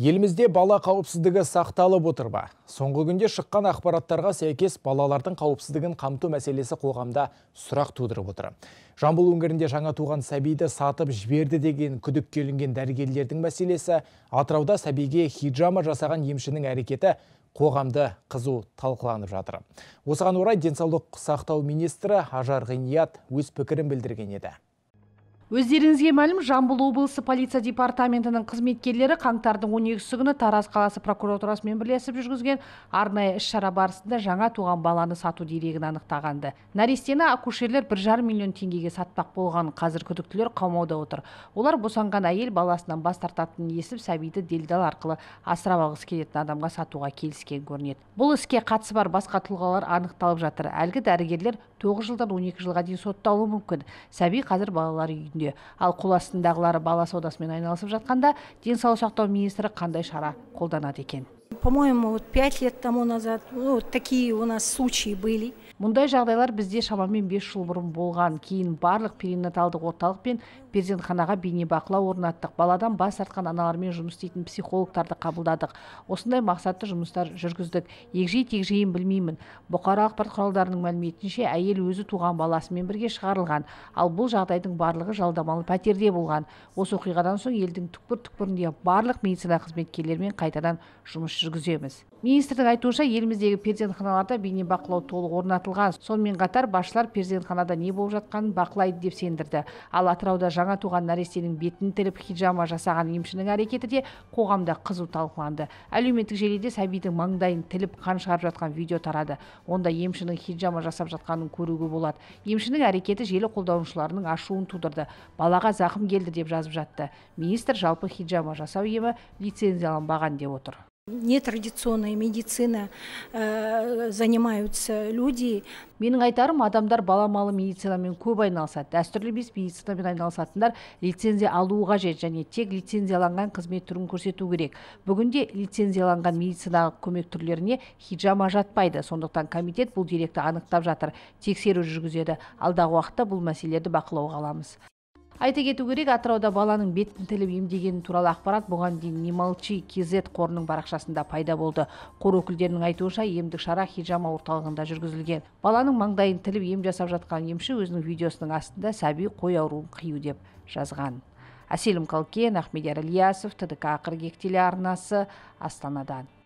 Елімізде бала қауіпсіздігі сақталып отыр ба? Соңғы күнде шыққан ақпараттарға сәйкес балалардың қауіпсіздігін қамту мәселесі қоғамда сұрақ тудырып отыр. Жамбыл өңірінде жаңа туған сәбиді сатып жіберді деген күдік келінген дәрігерлердің мәселесі, Атырауда сәбиге хиджама жасаған емшінің әрекеті қоғамды қызу талқыланып жатыр. Осыған орай денсаулық сақтау министрі Ажар Ғиният өз пікірін білдірген еді өздеріңізге мәлім жамбыл облысы полиция департаментінің қызметкерлері қаңтардың 12-сі күні тараз қаласы прокуратурасымен бірлесіп жүргізген арнайы іс шара барысында жаңа туған баланы сату дерегін анықтағанды нәрестені акушерлер бір миллион теңгеге сатпақ болған қазір күдіктілер қамауда отыр олар босанған әйел баласынан бас тартатынын естіп сәбиді делдал арқылы асырап алғысы келетін адамға сатуға келіскен көрінеді бұл іске қатысы бар басқа тұлғалар анықталып жатыр әлгі дәрігерлер 9 жылдан 12 жылға дейін сотталуы мүмкін сәби қазір балалар үйінде ал қол астындағылары бала саудасымен айналысып жатқанда денсаулық сақтау министрі қандай шара қолданады екен по-моему, вот пять лет тому назад ну, вот такие у нас случаи были. Мұндай жағдайлар бізде шамамен 5 жыл бұрын болған. Кейін барлық перинаталдық орталық пен перзентханаға бейнебақылау орнаттық. Баладан бас тартқан аналармен жұмыс істейтін психологтарды қабылдадық. Осындай мақсатты жұмыстар жүргіздік. Егжей тегжейін білмеймін. Бұқаралық ақпарат құралдарының мәліметінше әйел өзі туған баласымен бірге шығарылған. Ал бұл жағдайдың барлығы жалдамалы пәтерде болған. Осы оқиғадан соң елдің түкпір-түкпірінде барлық медицина қызметкерлерімен қайтадан жұмыс жүргіземіз министрдің айтуынша еліміздегі перзентханаларда бейнебақылау толық орнатылған сонымен қатар басшылар перзентханада не болып жатқанын бақылайды деп сендірді ал атырауда жаңа туған нәрестенің бетін тіліп хиджама жасаған емшінің әрекеті де қоғамда қызу талқыланды әлеуметтік желіде сәбидің маңдайын тіліп қан шығарып жатқан видео тарады онда емшінің хиджама жасап жатқанын көруге болады емшінің әрекеті желі қолданушыларының ашуын тудырды балаға зақым келді деп жазып жатты министр жалпы хиджама жасау емі лицензияланбаған деп отыр нетрадиционная медицина э, занимаются люди менің айтарым адамдар баламалы медицинамен көп айналысады дәстүрлі емес медицинамен айналысатындар лицензия алуыға жет және тек лицензияланған қызмет түрін көрсету керек бүгінде лицензияланған медициналық көмек түрлеріне хиджама жатпайды сондықтан комитет бұл директі анықтап жатыр тексеру жүргізеді алдағы уақытта бұл мәселелерді бақылауға аламыз айта кету керек атырауда баланың бетін тіліп емдегені туралы ақпарат бұған дейін не молчи kz қорының парақшасында пайда болды қор өкілдерінің айтуынша емдік шара хиджама орталығында жүргізілген баланың маңдайын тіліп ем жасап жатқан емші өзінің видеосының астында сәби қой ауруын қию деп жазған әселім қалкен ахмедияр ілиясов тдк қыркүйек телеарнасы астанадан